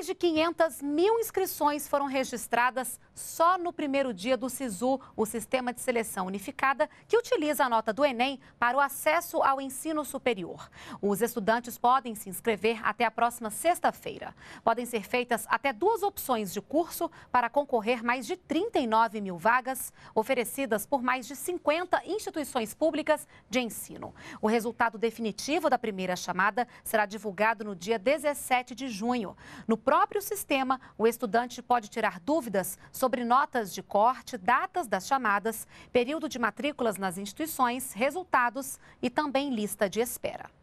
Mais de 500 mil inscrições foram registradas só no primeiro dia do SISU, o Sistema de Seleção Unificada, que utiliza a nota do Enem para o acesso ao ensino superior. Os estudantes podem se inscrever até a próxima sexta-feira. Podem ser feitas até duas opções de curso para concorrer mais de 39 mil vagas, oferecidas por mais de 50 instituições públicas de ensino. O resultado definitivo da primeira chamada será divulgado no dia 17 de junho. No próprio sistema, o estudante pode tirar dúvidas sobre notas de corte, datas das chamadas, período de matrículas nas instituições, resultados e também lista de espera.